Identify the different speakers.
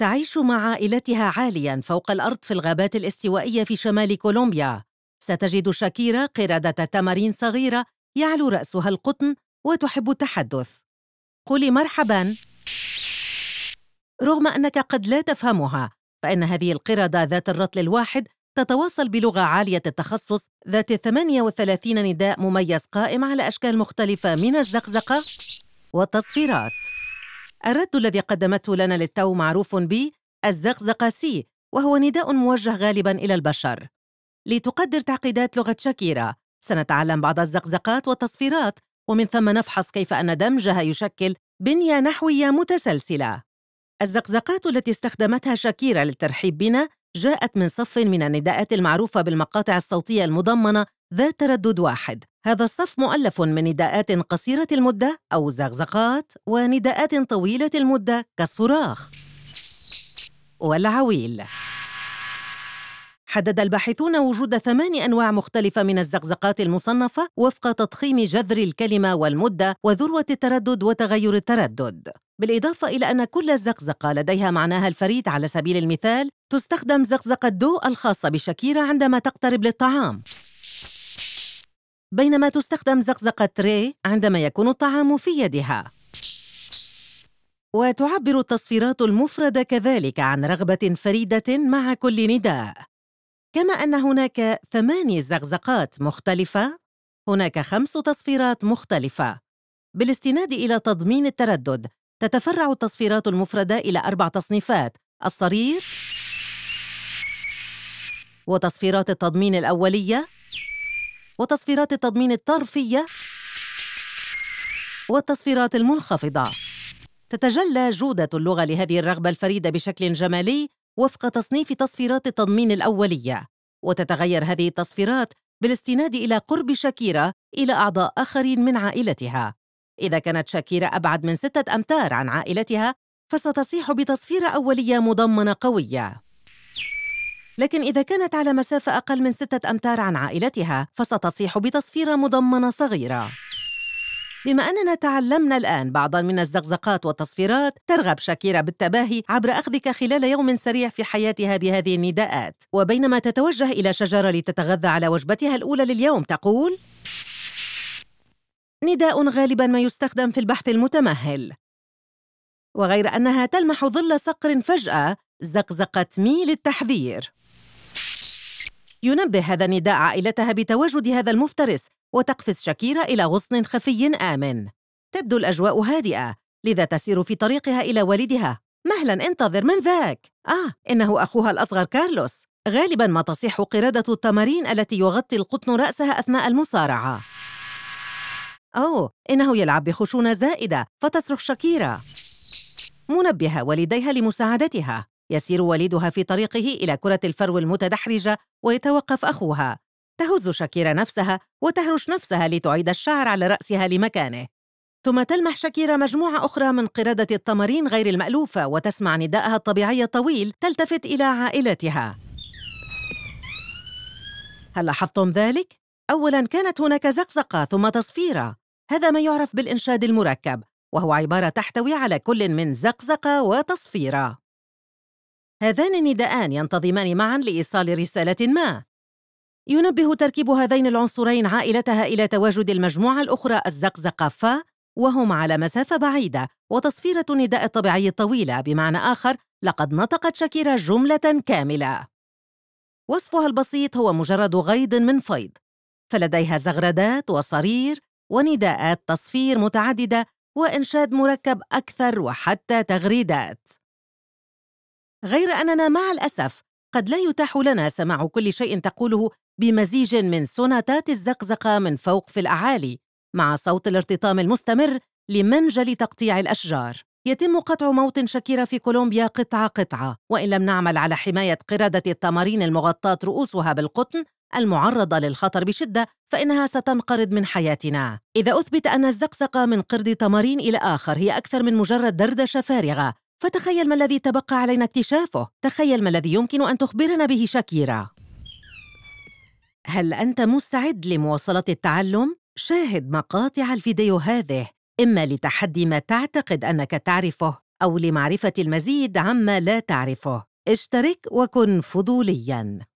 Speaker 1: تعيش مع عائلتها عاليا فوق الأرض في الغابات الاستوائية في شمال كولومبيا ستجد شاكيرا قردة تمارين صغيرة يعلو رأسها القطن وتحب التحدث قولي مرحبا رغم أنك قد لا تفهمها فإن هذه القردة ذات الرطل الواحد تتواصل بلغة عالية التخصص ذات 38 نداء مميز قائم على أشكال مختلفة من الزقزقة والتصفيرات الرد الذي قدمته لنا للتو معروف الزقزقة سي وهو نداء موجه غالبا إلى البشر لتقدر تعقيدات لغة شاكيرا سنتعلم بعض الزقزقات والتصفيرات ومن ثم نفحص كيف أن دمجها يشكل بنية نحوية متسلسلة الزقزقات التي استخدمتها شاكيرا للترحيب بنا جاءت من صف من النداءات المعروفة بالمقاطع الصوتية المضمنة ذا تردد واحد هذا الصف مؤلف من نداءات قصيرة المدة أو زغزقات ونداءات طويلة المدة كالصراخ والعويل حدد الباحثون وجود ثمان أنواع مختلفة من الزقزقات المصنفة وفق تضخيم جذر الكلمة والمدة وذروة التردد وتغير التردد بالإضافة إلى أن كل زقزقة لديها معناها الفريد على سبيل المثال تستخدم زقزقة دو الخاصة بشكيرة عندما تقترب للطعام بينما تستخدم زقزقة ري عندما يكون الطعام في يدها وتعبر التصفيرات المفردة كذلك عن رغبة فريدة مع كل نداء كما أن هناك ثماني زقزقات مختلفة هناك خمس تصفيرات مختلفة بالاستناد إلى تضمين التردد تتفرع التصفيرات المفردة إلى أربع تصنيفات الصرير وتصفيرات التضمين الأولية وتصفيرات التضمين الطرفية والتصفيرات المنخفضة تتجلى جودة اللغة لهذه الرغبة الفريدة بشكل جمالي وفق تصنيف تصفيرات التضمين الأولية وتتغير هذه التصفيرات بالاستناد إلى قرب شاكيرا إلى أعضاء آخرين من عائلتها إذا كانت شاكيرا أبعد من ستة أمتار عن عائلتها فستصيح بتصفيرة أولية مضمنة قوية لكن إذا كانت على مسافة أقل من ستة أمتار عن عائلتها فستصيح بتصفيرة مضمنة صغيرة بما أننا تعلمنا الآن بعضا من الزقزقات والتصفيرات ترغب شاكيرا بالتباهي عبر أخذك خلال يوم سريع في حياتها بهذه النداءات وبينما تتوجه إلى شجرة لتتغذى على وجبتها الأولى لليوم تقول نداء غالبا ما يستخدم في البحث المتمهل وغير أنها تلمح ظل صقر فجأة زقزقت مي للتحذير ينبه هذا النداء عائلتها بتواجد هذا المفترس وتقفز شاكيرا إلى غصن خفي آمن تبدو الأجواء هادئة لذا تسير في طريقها إلى والدها مهلا انتظر من ذاك آه إنه أخوها الأصغر كارلوس غالبا ما تصيح قردة التمارين التي يغطي القطن رأسها أثناء المصارعة أوه إنه يلعب بخشونة زائدة فتصرخ شاكيرا منبهة والديها لمساعدتها يسير والدها في طريقه إلى كرة الفرو المتدحرجة ويتوقف أخوها تهز شاكيرا نفسها وتهرش نفسها لتعيد الشعر على رأسها لمكانه ثم تلمح شاكيرا مجموعة أخرى من قردة التمارين غير المألوفة وتسمع نداءها الطبيعي الطويل تلتفت إلى عائلتها هل لاحظتم ذلك؟ أولاً كانت هناك زقزقة ثم تصفيرة هذا ما يعرف بالإنشاد المركب وهو عبارة تحتوي على كل من زقزقة وتصفيرة هذان النداءان ينتظمان معا لإيصال رسالة ما ينبه تركيب هذين العنصرين عائلتها إلى تواجد المجموعة الأخرى الزقزقة فا وهم على مسافة بعيدة وتصفيرة النداء الطبيعي الطويلة بمعنى آخر لقد نطقت شاكيرا جملة كاملة وصفها البسيط هو مجرد غيض من فيض فلديها زغردات وصرير ونداءات تصفير متعددة وإنشاد مركب أكثر وحتى تغريدات غير أننا مع الأسف قد لا يتاح لنا سماع كل شيء تقوله بمزيج من سوناتات الزقزقة من فوق في الأعالي مع صوت الارتطام المستمر لمنجل تقطيع الأشجار يتم قطع موت شكيرة في كولومبيا قطعة قطعة وإن لم نعمل على حماية قردة التمارين المغطاة رؤوسها بالقطن المعرضة للخطر بشدة فإنها ستنقرض من حياتنا إذا أثبت أن الزقزقة من قرد تمارين إلى آخر هي أكثر من مجرد دردشة فارغة فتخيل ما الذي تبقى علينا اكتشافه تخيل ما الذي يمكن أن تخبرنا به شاكيرا هل أنت مستعد لمواصلة التعلم؟ شاهد مقاطع الفيديو هذه إما لتحدي ما تعتقد أنك تعرفه أو لمعرفة المزيد عما لا تعرفه اشترك وكن فضولياً